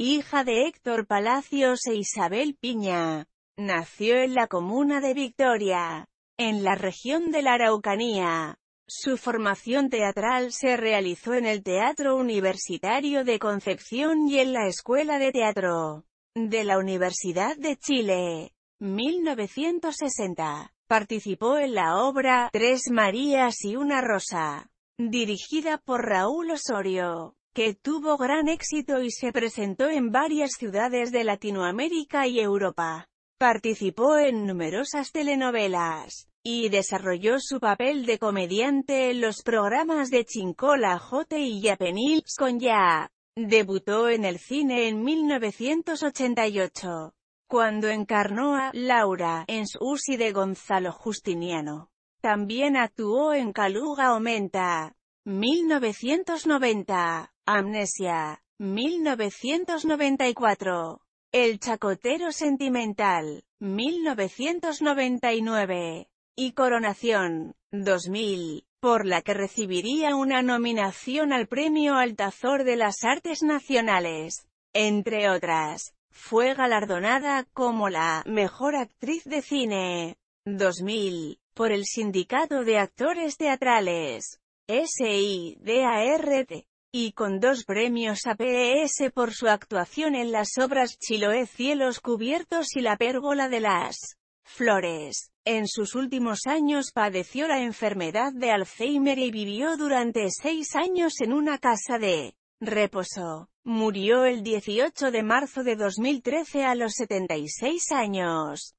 hija de Héctor Palacios e Isabel Piña. Nació en la comuna de Victoria, en la región de la Araucanía. Su formación teatral se realizó en el Teatro Universitario de Concepción y en la Escuela de Teatro de la Universidad de Chile. 1960. Participó en la obra Tres Marías y una Rosa, dirigida por Raúl Osorio que tuvo gran éxito y se presentó en varias ciudades de Latinoamérica y Europa. Participó en numerosas telenovelas, y desarrolló su papel de comediante en los programas de Chincola Jote y yapenil con Ya. Debutó en el cine en 1988, cuando encarnó a Laura en Usi de Gonzalo Justiniano. También actuó en Caluga Omenta. 1990. Amnesia. 1994. El chacotero sentimental. 1999. Y Coronación. 2000. Por la que recibiría una nominación al Premio Altazor de las Artes Nacionales. Entre otras, fue galardonada como la Mejor Actriz de Cine. 2000 por el Sindicato de Actores Teatrales, SIDART y con dos premios a PES por su actuación en las obras Chiloé Cielos Cubiertos y La Pérgola de las Flores. En sus últimos años padeció la enfermedad de Alzheimer y vivió durante seis años en una casa de reposo. Murió el 18 de marzo de 2013 a los 76 años.